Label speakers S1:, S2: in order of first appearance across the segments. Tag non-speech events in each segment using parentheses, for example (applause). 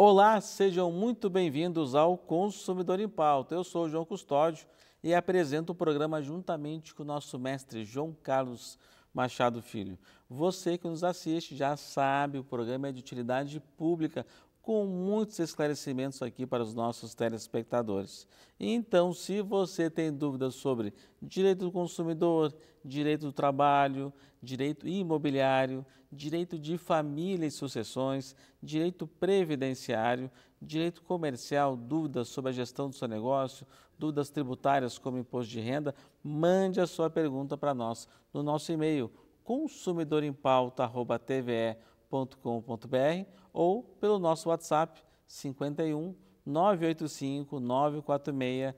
S1: Olá, sejam muito bem-vindos ao Consumidor em Pauta. Eu sou o João Custódio e apresento o programa juntamente com o nosso mestre João Carlos Machado Filho. Você que nos assiste já sabe, o programa é de utilidade pública, com muitos esclarecimentos aqui para os nossos telespectadores. Então, se você tem dúvidas sobre direito do consumidor, direito do trabalho, direito imobiliário, direito de família e sucessões, direito previdenciário, direito comercial, dúvidas sobre a gestão do seu negócio, dúvidas tributárias como imposto de renda, mande a sua pergunta para nós no nosso e-mail consumidorempauta.tve.com com.br ou pelo nosso WhatsApp 51 985 946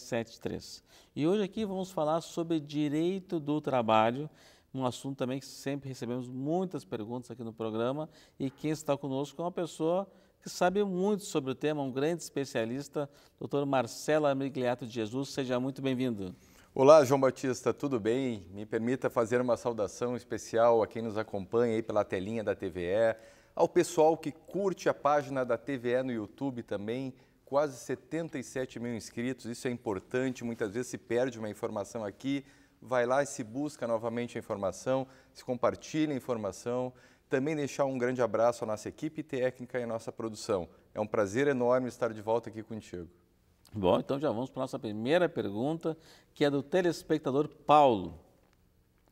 S1: 773. E hoje aqui vamos falar sobre direito do trabalho, um assunto também que sempre recebemos muitas perguntas aqui no programa e quem está conosco é uma pessoa que sabe muito sobre o tema, um grande especialista, Dr. Marcelo Amigliato de Jesus. Seja muito bem-vindo.
S2: Olá, João Batista, tudo bem? Me permita fazer uma saudação especial a quem nos acompanha aí pela telinha da TVE, ao pessoal que curte a página da TVE no YouTube também, quase 77 mil inscritos, isso é importante, muitas vezes se perde uma informação aqui, vai lá e se busca novamente a informação, se compartilha a informação. Também deixar um grande abraço à nossa equipe técnica e à nossa produção. É um prazer enorme estar de volta aqui contigo.
S1: Bom, então já vamos para a nossa primeira pergunta, que é do telespectador Paulo.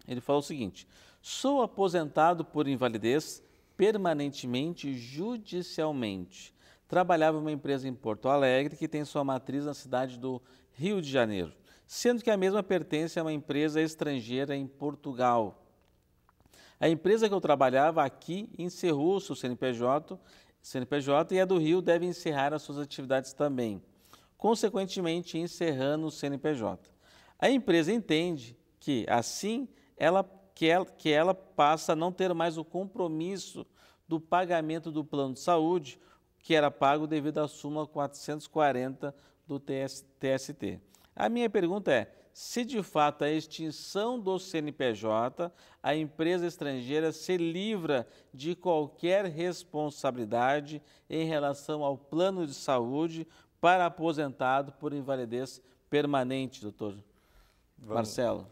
S1: Ele fala o seguinte: sou aposentado por invalidez permanentemente judicialmente. Trabalhava em uma empresa em Porto Alegre que tem sua matriz na cidade do Rio de Janeiro, sendo que a mesma pertence a uma empresa estrangeira em Portugal. A empresa que eu trabalhava aqui encerrou seu CNPJ, CNPJ e a do Rio deve encerrar as suas atividades também consequentemente encerrando o CNPJ. A empresa entende que, assim, ela, que, ela, que ela passa a não ter mais o compromisso do pagamento do plano de saúde, que era pago devido à súmula 440 do TS, TST. A minha pergunta é: se de fato a extinção do CNPJ, a empresa estrangeira se livra de qualquer responsabilidade em relação ao plano de saúde para aposentado por invalidez permanente, doutor Vamos. Marcelo.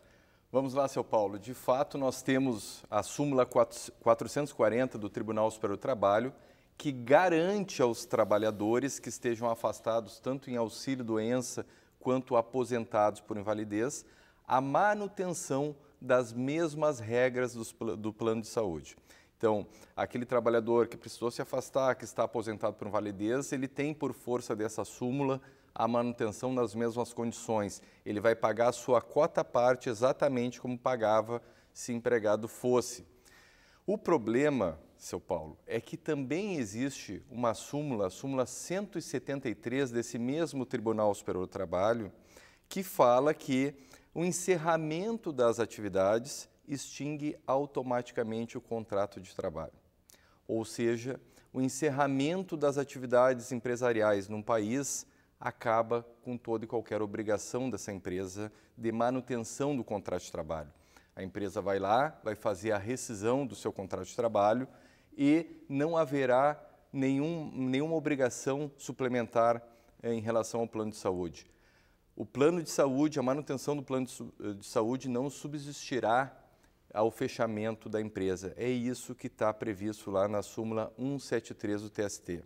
S2: Vamos lá, seu Paulo. De fato, nós temos a súmula 440 do Tribunal Superior do Trabalho, que garante aos trabalhadores que estejam afastados tanto em auxílio doença quanto aposentados por invalidez a manutenção das mesmas regras do plano de saúde. Então, aquele trabalhador que precisou se afastar, que está aposentado por invalidez, ele tem, por força dessa súmula, a manutenção nas mesmas condições. Ele vai pagar a sua cota parte exatamente como pagava se empregado fosse. O problema, seu Paulo, é que também existe uma súmula, a súmula 173 desse mesmo Tribunal Superior do Trabalho, que fala que o encerramento das atividades extingue automaticamente o contrato de trabalho. Ou seja, o encerramento das atividades empresariais num país acaba com toda e qualquer obrigação dessa empresa de manutenção do contrato de trabalho. A empresa vai lá, vai fazer a rescisão do seu contrato de trabalho e não haverá nenhum, nenhuma obrigação suplementar eh, em relação ao plano de saúde. O plano de saúde, a manutenção do plano de eh, saúde não subsistirá ao fechamento da empresa. É isso que está previsto lá na súmula 173 do TST.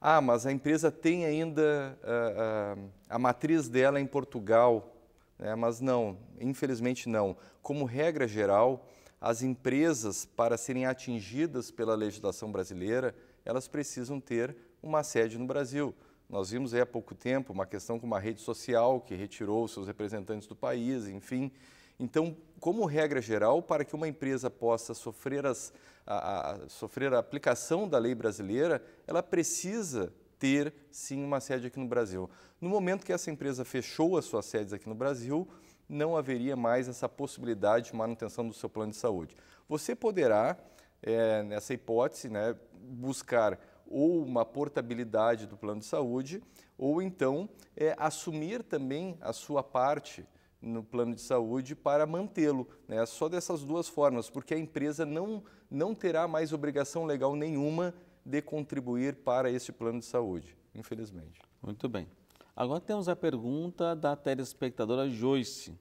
S2: Ah, mas a empresa tem ainda a, ah, ah, a matriz dela é em Portugal, né? mas não, infelizmente não. Como regra geral, as empresas, para serem atingidas pela legislação brasileira, elas precisam ter uma sede no Brasil. Nós vimos aí há pouco tempo uma questão com uma rede social que retirou seus representantes do país, enfim. Então, como regra geral, para que uma empresa possa sofrer, as, a, a, sofrer a aplicação da lei brasileira, ela precisa ter sim uma sede aqui no Brasil. No momento que essa empresa fechou as suas sedes aqui no Brasil, não haveria mais essa possibilidade de manutenção do seu plano de saúde. Você poderá, é, nessa hipótese, né, buscar ou uma portabilidade do plano de saúde, ou então é, assumir também a sua parte no plano de saúde para mantê-lo. Né? Só dessas duas formas, porque a empresa não, não terá mais obrigação legal nenhuma de contribuir para esse plano de saúde, infelizmente.
S1: Muito bem. Agora temos a pergunta da telespectadora Joyce.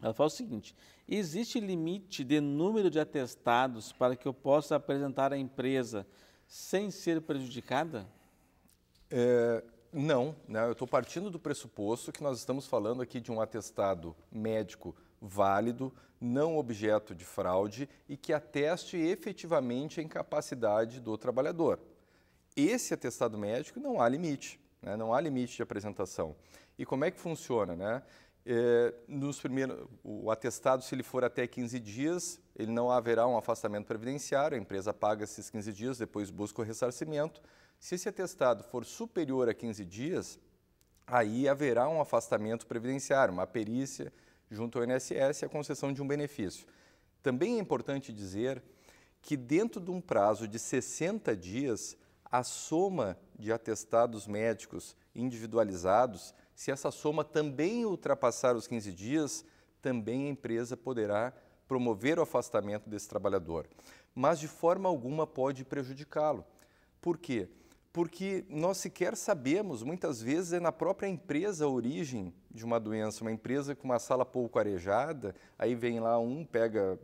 S1: Ela fala o seguinte: existe limite de número de atestados para que eu possa apresentar a empresa sem ser prejudicada?
S2: É, não, né? eu estou partindo do pressuposto que nós estamos falando aqui de um atestado médico válido, não objeto de fraude e que ateste efetivamente a incapacidade do trabalhador. Esse atestado médico não há limite, né? não há limite de apresentação. E como é que funciona? Né? É, nos primeiros, o atestado, se ele for até 15 dias, ele não haverá um afastamento previdenciário, a empresa paga esses 15 dias, depois busca o ressarcimento. Se esse atestado for superior a 15 dias, aí haverá um afastamento previdenciário, uma perícia junto ao INSS e a concessão de um benefício. Também é importante dizer que dentro de um prazo de 60 dias, a soma de atestados médicos individualizados, se essa soma também ultrapassar os 15 dias, também a empresa poderá promover o afastamento desse trabalhador, mas de forma alguma pode prejudicá-lo. Por quê? porque nós sequer sabemos, muitas vezes é na própria empresa a origem de uma doença. Uma empresa com uma sala pouco arejada, aí vem lá um, pega,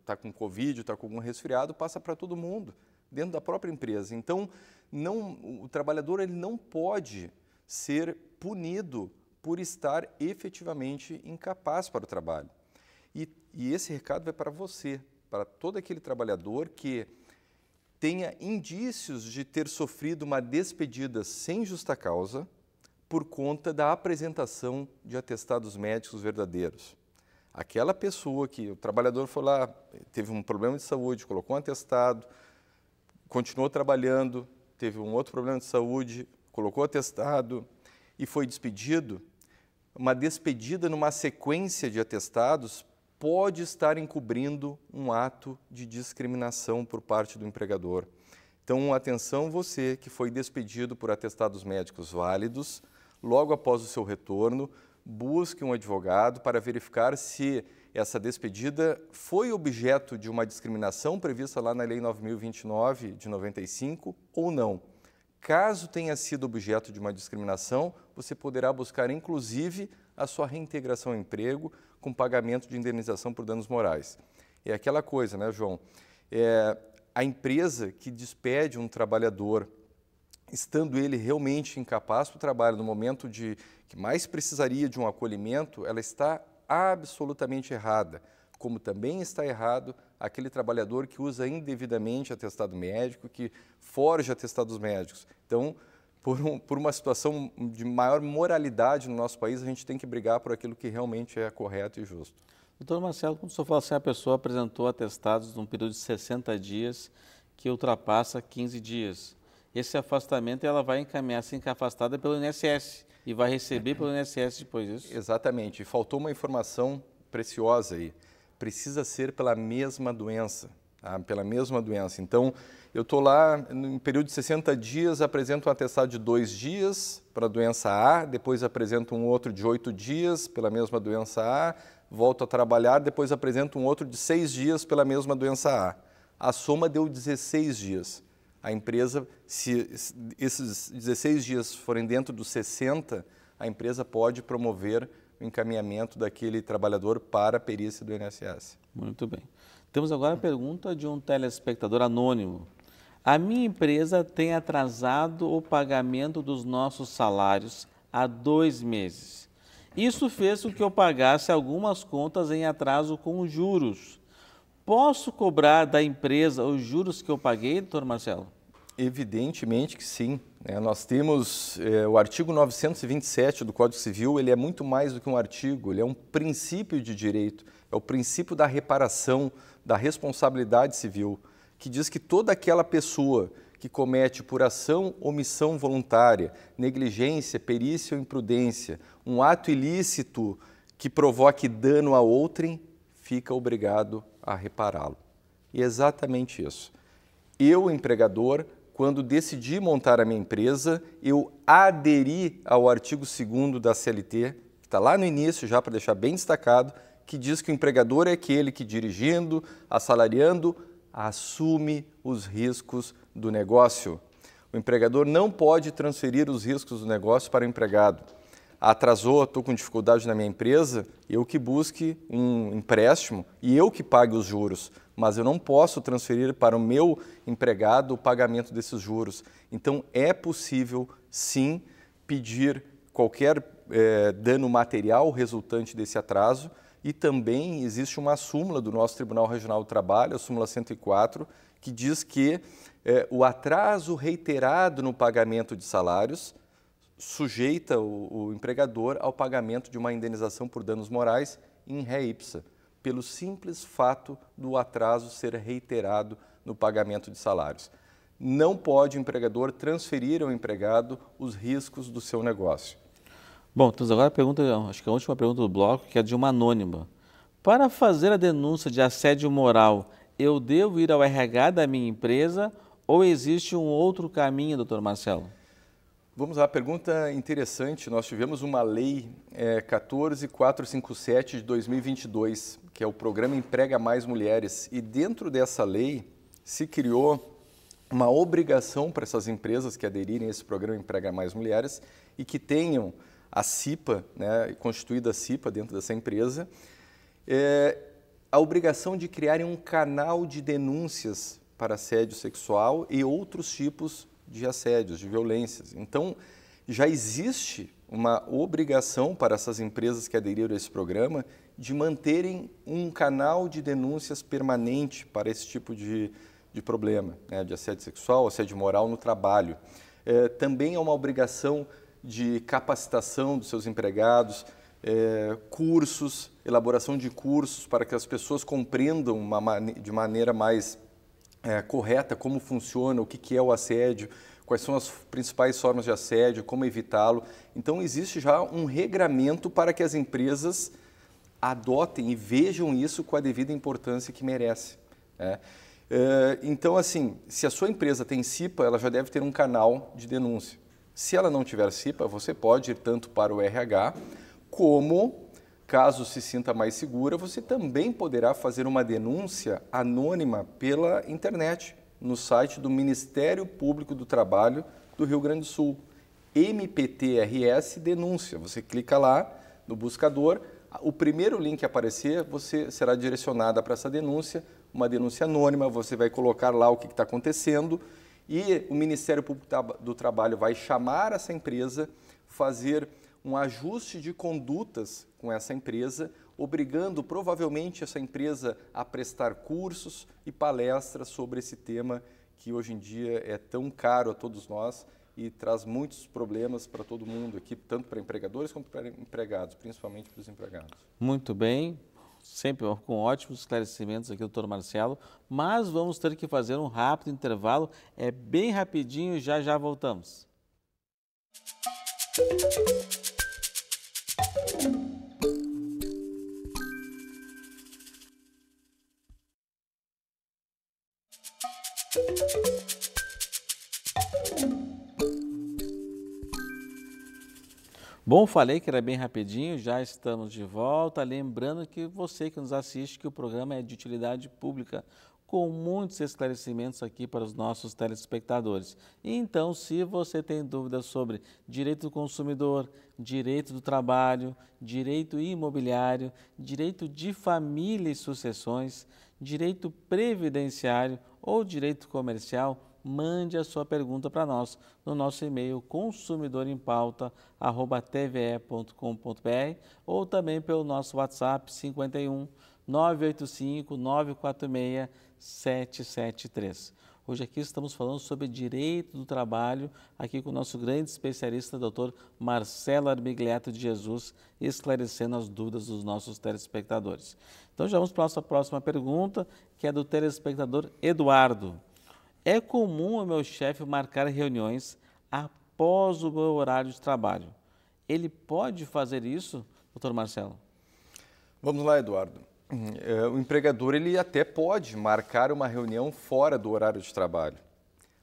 S2: está ah, com Covid, está com algum resfriado, passa para todo mundo, dentro da própria empresa. Então, não, o trabalhador ele não pode ser punido por estar efetivamente incapaz para o trabalho. E, e esse recado vai para você, para todo aquele trabalhador que tenha indícios de ter sofrido uma despedida sem justa causa por conta da apresentação de atestados médicos verdadeiros. Aquela pessoa que o trabalhador foi lá, teve um problema de saúde, colocou um atestado, continuou trabalhando, teve um outro problema de saúde, colocou atestado e foi despedido, uma despedida numa sequência de atestados pode estar encobrindo um ato de discriminação por parte do empregador. Então, atenção você que foi despedido por atestados médicos válidos, logo após o seu retorno, busque um advogado para verificar se essa despedida foi objeto de uma discriminação prevista lá na Lei 9029 de 95 ou não. Caso tenha sido objeto de uma discriminação, você poderá buscar inclusive a sua reintegração ao emprego com pagamento de indenização por danos morais. É aquela coisa, né, João? É, a empresa que despede um trabalhador, estando ele realmente incapaz do trabalho no momento de que mais precisaria de um acolhimento, ela está absolutamente errada. Como também está errado aquele trabalhador que usa indevidamente atestado médico, que forja atestados médicos. Então, por, um, por uma situação de maior moralidade no nosso país, a gente tem que brigar por aquilo que realmente é correto e justo.
S1: Doutor Marcelo, quando o senhor fala assim, a pessoa apresentou atestados num período de 60 dias que ultrapassa 15 dias. Esse afastamento ela vai encaminhar, se afastada pelo INSS e vai receber pelo INSS depois disso. É Exatamente. Faltou uma informação preciosa aí.
S2: Precisa ser pela mesma doença tá? pela mesma doença. Então, eu estou lá, em período de 60 dias, apresento um atestado de dois dias para a doença A, depois apresento um outro de oito dias pela mesma doença A, volto a trabalhar, depois apresento um outro de seis dias pela mesma doença A. A soma deu 16 dias. A empresa, se esses 16 dias forem dentro dos 60, a empresa pode promover o encaminhamento daquele trabalhador para a perícia do
S1: INSS. Muito bem. Temos agora a pergunta de um telespectador anônimo. A minha empresa tem atrasado o pagamento dos nossos salários há dois meses. Isso fez com que eu pagasse algumas contas em atraso com juros. Posso cobrar da empresa os juros que eu paguei, doutor Marcelo? Evidentemente que sim.
S2: É, nós temos é, o artigo 927 do Código Civil, ele é muito mais do que um artigo, ele é um princípio de direito é o princípio da reparação, da responsabilidade civil, que diz que toda aquela pessoa que comete por ação omissão voluntária, negligência, perícia ou imprudência, um ato ilícito que provoque dano a outrem, fica obrigado a repará-lo. E é exatamente isso. Eu, empregador, quando decidi montar a minha empresa, eu aderi ao artigo 2 da CLT, que está lá no início, já para deixar bem destacado, que diz que o empregador é aquele que, dirigindo, assalariando, assume os riscos do negócio. O empregador não pode transferir os riscos do negócio para o empregado. Atrasou, estou com dificuldade na minha empresa, eu que busque um empréstimo e eu que pague os juros, mas eu não posso transferir para o meu empregado o pagamento desses juros. Então é possível, sim, pedir qualquer eh, dano material resultante desse atraso e também existe uma súmula do nosso Tribunal Regional do Trabalho, a súmula 104, que diz que é, o atraso reiterado no pagamento de salários sujeita o, o, empregador ao pagamento de uma indenização por danos morais em ré ipsa, pelo simples fato do atraso ser reiterado no pagamento de salários. Não pode o empregador transferir ao empregado os riscos do seu negócio.
S1: Bom, temos então agora a pergunta, acho que a última pergunta do bloco, que é de uma anônima. Para fazer a denúncia de assédio moral, eu devo ir ao RH da minha empresa ou existe um outro caminho, doutor Marcelo?
S2: Vamos lá, pergunta interessante. Nós tivemos uma lei é, 14457 de 2022, que é o programa Emprega Mais Mulheres, e dentro dessa lei se criou uma obrigação para essas empresas que aderirem a esse programa Emprega Mais Mulheres e que tenham a CIPA, né, constituída a CIPA dentro dessa empresa, é, a obrigação de criarem um canal de denúncias para assédio sexual e outros tipos de assédios, de violências. Então, já existe uma obrigação para essas empresas que aderiram a esse programa de manterem um canal de denúncias permanente para esse tipo de, de problema, né, de assédio sexual, assédio moral no trabalho. É, também é uma obrigação de capacitação dos seus empregados, é, cursos, elaboração de cursos para que as pessoas compreendam mane de maneira mais é, correta como funciona, o que, que é o assédio, quais são as principais formas de assédio, como evitá-lo. Então, existe já um regramento para que as empresas adotem e vejam isso com a devida importância que merece. Né? É, então, assim, se a sua empresa tem CIPA, ela já deve ter um canal de denúncia. Se ela não tiver CIPA, você pode ir tanto para o RH, como, caso se sinta mais segura, você também poderá fazer uma denúncia anônima pela internet, no site do Ministério Público do Trabalho do Rio Grande do Sul. MPTRS Denúncia. Você clica lá no buscador, o primeiro link que aparecer, você será direcionada para essa denúncia, uma denúncia anônima, você vai colocar lá o que está acontecendo e o Ministério Público do Trabalho vai chamar essa empresa, fazer um ajuste de condutas com essa empresa, obrigando provavelmente essa empresa a prestar cursos e palestras sobre esse tema que hoje em dia é tão caro a todos nós e traz muitos problemas para todo mundo aqui, tanto para empregadores como para empregados, principalmente para os empregados.
S1: Muito bem sempre com ótimos esclarecimentos aqui, doutor Marcelo, mas vamos ter que fazer um rápido intervalo, é bem rapidinho, já já voltamos. Bom, falei que era bem rapidinho, já estamos de volta. Lembrando que você que nos assiste, que o programa é de utilidade pública, com muitos esclarecimentos aqui para os nossos telespectadores. Então, se você tem dúvidas sobre direito do consumidor, direito do trabalho, direito imobiliário, direito de família e sucessões, direito previdenciário ou direito comercial, mande a sua pergunta para nós no nosso e-mail consumidorempauta@tve.com.br ou também pelo nosso WhatsApp 51 985 946 773. Hoje aqui estamos falando sobre direito do trabalho, aqui com o nosso grande especialista, doutor Marcelo Armiglieto de Jesus, esclarecendo as dúvidas dos nossos telespectadores. Então já vamos para a nossa próxima pergunta, que é do telespectador Eduardo. É comum o meu chefe marcar reuniões após o meu horário de trabalho. Ele pode fazer isso, doutor Marcelo?
S2: Vamos lá, Eduardo. É, o empregador ele até pode marcar uma reunião fora do horário de trabalho.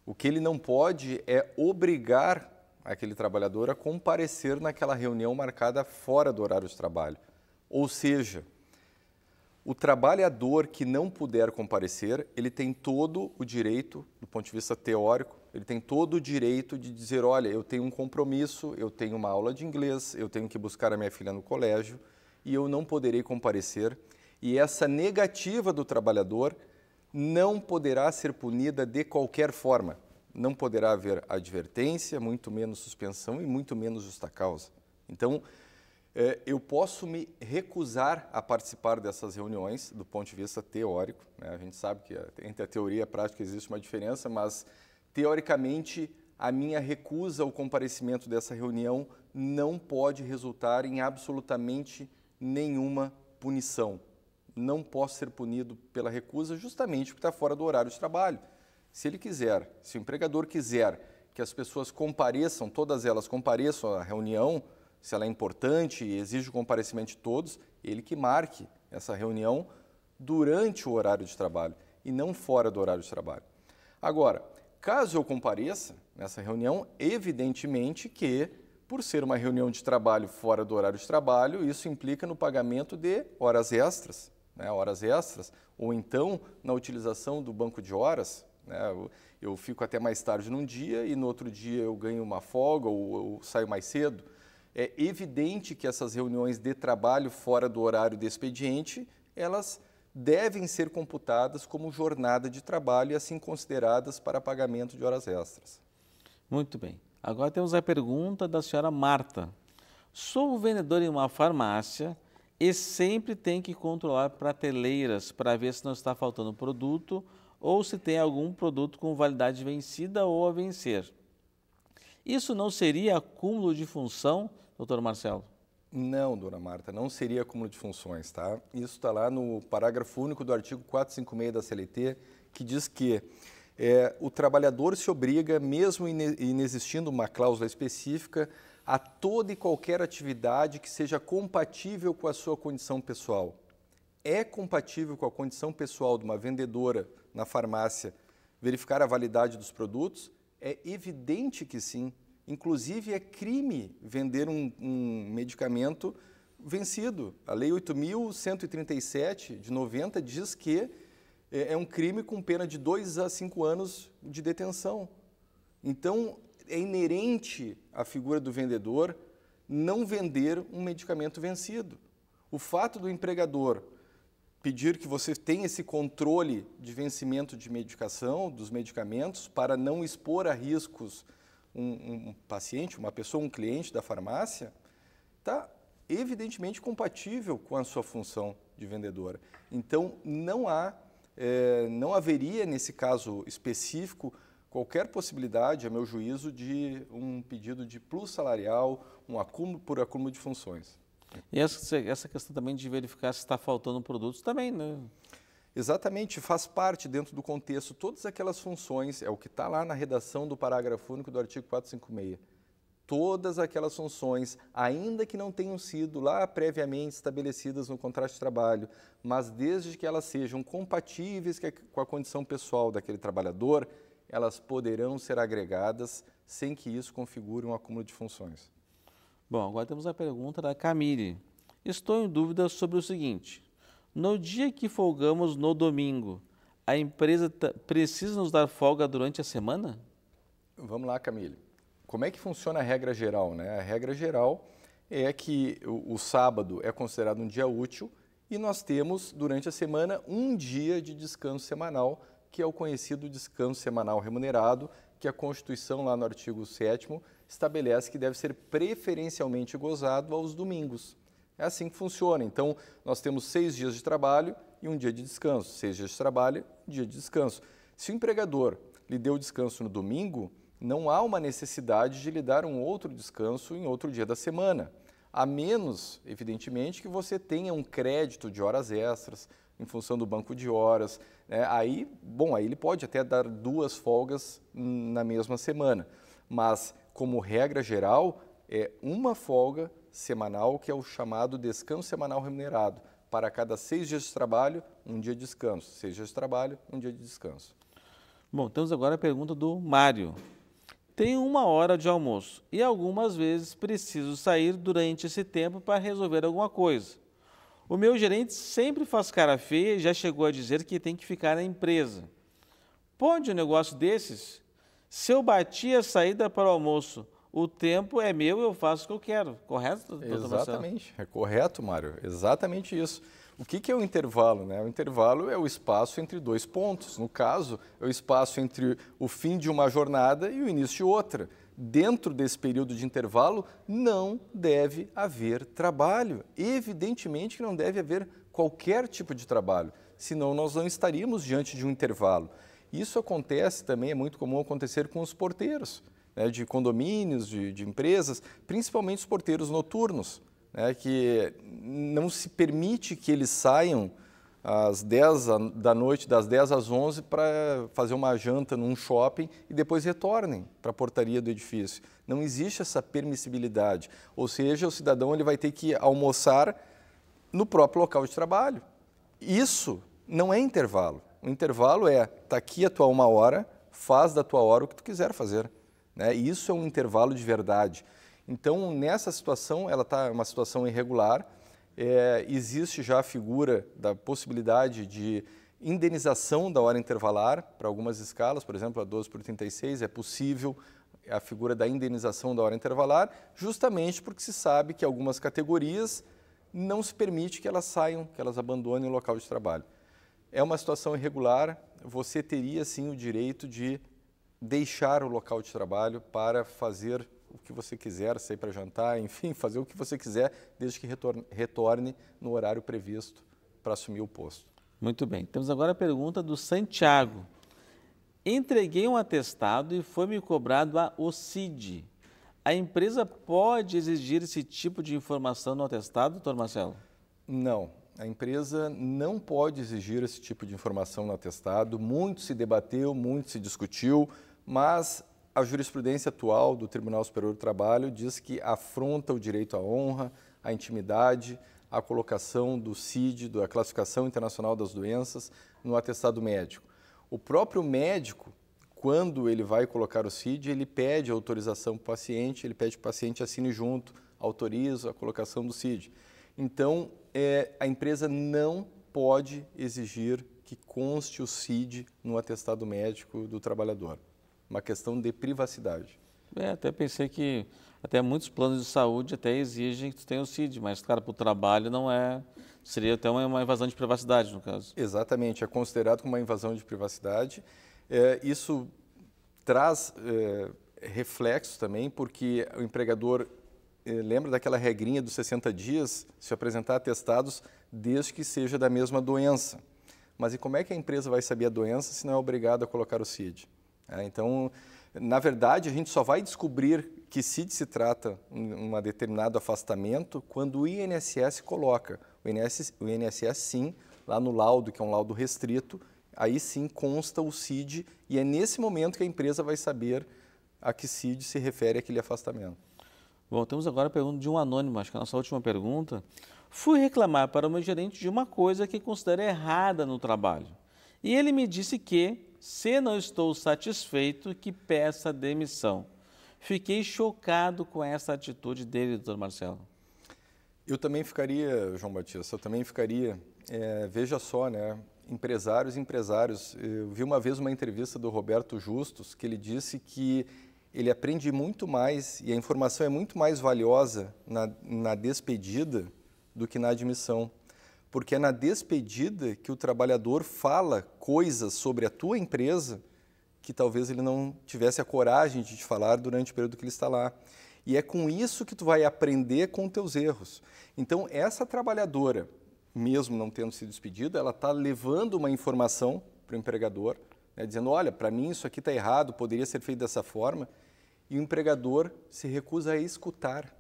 S2: O que ele não pode é obrigar aquele trabalhador a comparecer naquela reunião marcada fora do horário de trabalho. Ou seja, o trabalhador que não puder comparecer, ele tem todo o direito, do ponto de vista teórico, ele tem todo o direito de dizer: olha, eu tenho um compromisso, eu tenho uma aula de inglês, eu tenho que buscar a minha filha no colégio e eu não poderei comparecer. E essa negativa do trabalhador não poderá ser punida de qualquer forma. Não poderá haver advertência, muito menos suspensão e muito menos justa causa. Então, é, eu posso me recusar a participar dessas reuniões do ponto de vista teórico. Né? A gente sabe que entre a teoria e a prática existe uma diferença, mas teoricamente a minha recusa ao comparecimento dessa reunião não pode resultar em absolutamente nenhuma punição. Não posso ser punido pela recusa justamente porque está fora do horário de trabalho. Se ele quiser, se o empregador quiser que as pessoas compareçam, todas elas compareçam à reunião, se ela é importante e exige o comparecimento de todos, ele que marque essa reunião durante o horário de trabalho e não fora do horário de trabalho. Agora, caso eu compareça nessa reunião, evidentemente que, por ser uma reunião de trabalho fora do horário de trabalho, isso implica no pagamento de horas extras, né, horas extras, ou então na utilização do banco de horas. Né, eu, fico até mais tarde num dia e no outro dia eu ganho uma folga ou, ou saio mais cedo. É evidente que essas reuniões de trabalho fora do horário de expediente, elas devem ser computadas como jornada de trabalho e assim consideradas para pagamento de horas extras.
S1: Muito bem. Agora temos a pergunta da senhora Marta. Sou vendedor em uma farmácia e sempre tenho que controlar prateleiras para ver se não está faltando produto ou se tem algum produto com validade vencida ou a vencer. Isso não seria acúmulo de função doutor Marcelo?
S2: Não, dona Marta, não seria acúmulo de funções, tá? Isso está lá no parágrafo único do artigo 456 da CLT, que diz que é, o trabalhador se obriga, mesmo inexistindo uma cláusula específica, a toda e qualquer atividade que seja compatível com a sua condição pessoal. É compatível com a condição pessoal de uma vendedora na farmácia verificar a validade dos produtos? É evidente que sim. Inclusive, é crime vender um, um medicamento vencido. A Lei 8.137, de 90, diz que é, é um crime com pena de 2 a 5 anos de detenção. Então, é inerente à figura do vendedor não vender um medicamento vencido. O fato do empregador pedir que você tenha esse controle de vencimento de medicação, dos medicamentos, para não expor a riscos um, um paciente, uma pessoa, um cliente da farmácia, está evidentemente compatível com a sua função de vendedora. Então, não há, é, não haveria nesse caso específico qualquer possibilidade, a meu juízo, de um pedido de plus salarial, um acúmulo por acúmulo de funções.
S1: E essa, essa questão também de verificar se está faltando produtos também,
S2: né? Exatamente, faz parte dentro do contexto, todas aquelas funções, é o que está lá na redação do parágrafo único do artigo 456. Todas aquelas funções, ainda que não tenham sido lá previamente estabelecidas no contrato de trabalho, mas desde que elas sejam compatíveis com a condição pessoal daquele trabalhador, elas poderão ser agregadas sem que isso configure um acúmulo de funções. Bom, agora
S1: temos a pergunta da Camille. Estou em dúvida sobre o seguinte: no dia que folgamos no domingo, a empresa precisa nos dar folga durante a semana?
S2: Vamos lá, Camille. Como é que funciona a regra geral? Né? A regra geral é que o, o sábado é considerado um dia útil e nós temos, durante a semana, um dia de descanso semanal, que é o conhecido descanso semanal remunerado, que a Constituição, lá no artigo 7, estabelece que deve ser preferencialmente gozado aos domingos. É assim que funciona. Então, nós temos seis dias de trabalho e um dia de descanso. Seis dias de trabalho, um dia de descanso. Se o empregador lhe deu descanso no domingo, não há uma necessidade de lhe dar um outro descanso em outro dia da semana. A menos, evidentemente, que você tenha um crédito de horas extras em função do banco de horas. Né? Aí, bom, aí ele pode até dar duas folgas na mesma semana. Mas, como regra geral, é uma folga semanal, que é o chamado descanso semanal remunerado. Para cada seis dias de trabalho,
S1: um dia de descanso. Seis dias de trabalho, um dia de descanso. Bom, temos agora a pergunta do Mário. Tenho uma hora de almoço e algumas vezes preciso sair durante esse tempo para resolver alguma coisa. O meu gerente sempre faz cara feia e já chegou a dizer que tem que ficar na empresa. Pode um negócio desses? Se eu bati a saída para o almoço, o tempo é meu, eu faço o que eu quero, correto? Exatamente,
S2: é correto, Mário, exatamente isso. O que, que é o intervalo? Né? O intervalo é o espaço entre dois pontos. No caso, é o espaço entre o fim de uma jornada e o início de outra. Dentro desse período de intervalo, não deve haver trabalho. Evidentemente que não deve haver qualquer tipo de trabalho, senão nós não estaríamos diante de um intervalo. Isso acontece também, é muito comum acontecer com os porteiros né, de condomínios, de, de, empresas, principalmente os porteiros noturnos, né, que não se permite que eles saiam às 10 da noite, das 10 às 11, para fazer uma janta num shopping e depois retornem para a portaria do edifício. Não existe essa permissibilidade. Ou seja, o cidadão ele vai ter que almoçar no próprio local de trabalho. Isso não é intervalo. O intervalo é, está aqui a tua uma hora, faz da tua hora o que tu quiser fazer. Né? E isso é um intervalo de verdade. Então, nessa situação, ela está uma situação irregular, é, existe já a figura da possibilidade de indenização da hora intervalar para algumas escalas, por exemplo, a 12 por 36 é possível a figura da indenização da hora intervalar, justamente porque se sabe que algumas categorias não se permite que elas saiam, que elas abandonem o local de trabalho. É uma situação irregular, você teria sim o direito de deixar o local de trabalho para fazer o que você quiser, sair para jantar, (laughs) enfim, fazer o que você quiser, desde que retorne, retorne no horário previsto para assumir o posto.
S1: Muito bem. Temos agora a pergunta do Santiago. Entreguei um atestado e foi-me cobrado a OCID. A empresa pode exigir esse tipo de informação no atestado, doutor Marcelo? Não. A empresa não pode
S2: exigir esse tipo de informação no atestado. Muito se debateu, muito se discutiu mas a jurisprudência atual do Tribunal Superior do Trabalho diz que afronta o direito à honra, à intimidade, à colocação do CID, da Classificação Internacional das Doenças, no atestado médico. O próprio médico, quando ele vai colocar o CID, ele pede autorização para o paciente, ele pede que o paciente assine junto, autoriza a colocação do CID. Então, é, a empresa não pode exigir que conste o CID no atestado médico do trabalhador uma
S1: questão de privacidade. É, até pensei que até muitos planos de saúde até exigem que tu tenha o CID, mas, cara, para o trabalho não é. Seria até uma invasão de privacidade, no caso.
S2: Exatamente, é considerado como uma invasão de privacidade. É, isso traz é, reflexos também, porque o empregador é, lembra daquela regrinha dos 60 dias se apresentar atestados desde que seja da mesma doença. Mas e como é que a empresa vai saber a doença se não é obrigada a colocar o CID? É, então, na verdade, a gente só vai descobrir que CID se trata um determinado afastamento quando o INSS coloca. O INSS, o INSS, sim, lá no laudo, que é um laudo restrito, aí sim consta o CID e é nesse momento que a empresa vai
S1: saber a que CID se refere aquele afastamento. Bom, temos agora a pergunta de um anônimo, acho que é a nossa última pergunta. Fui reclamar para o meu gerente de uma coisa que considero errada no trabalho. E ele me disse que, se não estou satisfeito, que peça demissão. Fiquei chocado com essa atitude dele, doutor Marcelo.
S2: Eu também ficaria, João Batista, eu também ficaria. É, veja só, né? Empresários, empresários. Eu vi uma vez uma entrevista do Roberto Justus que ele disse que ele aprende muito mais e a informação é muito mais valiosa na, na despedida do que na admissão porque é na despedida que o trabalhador fala coisas sobre a tua empresa que talvez ele não tivesse a coragem de te falar durante o período que ele está lá. E é com isso que tu vai aprender com teus erros. Então, essa trabalhadora, mesmo não tendo sido despedida, ela está levando uma informação para o empregador, né, dizendo, olha, para mim isso aqui está errado, poderia ser feito dessa forma, e o empregador se recusa a escutar.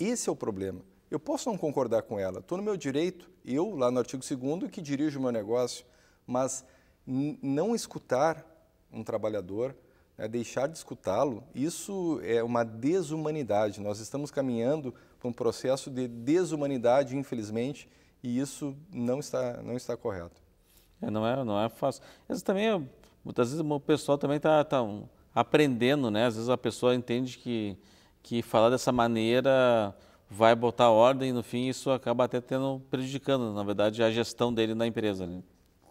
S2: Esse é o problema. Eu posso não concordar com ela, estou no meu direito, eu, lá no artigo 2 que dirijo o meu negócio, mas não escutar um trabalhador, né, deixar de escutá-lo, isso é uma desumanidade. Nós estamos caminhando para um processo de desumanidade, infelizmente, e isso não está, não está correto.
S1: É, não, é, não é fácil. Isso também, é, muitas vezes, o pessoal também está tá, tá aprendendo, né? Às vezes a pessoa entende que, que falar dessa maneira vai botar ordem no fim isso acaba até tendo prejudicando, na verdade, a gestão dele na empresa. Né?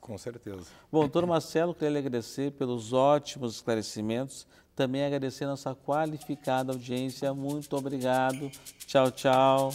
S2: Com certeza.
S1: Bom, doutor Marcelo, queria lhe agradecer pelos ótimos esclarecimentos, também agradecer a nossa qualificada audiência. Muito obrigado. Tchau, tchau.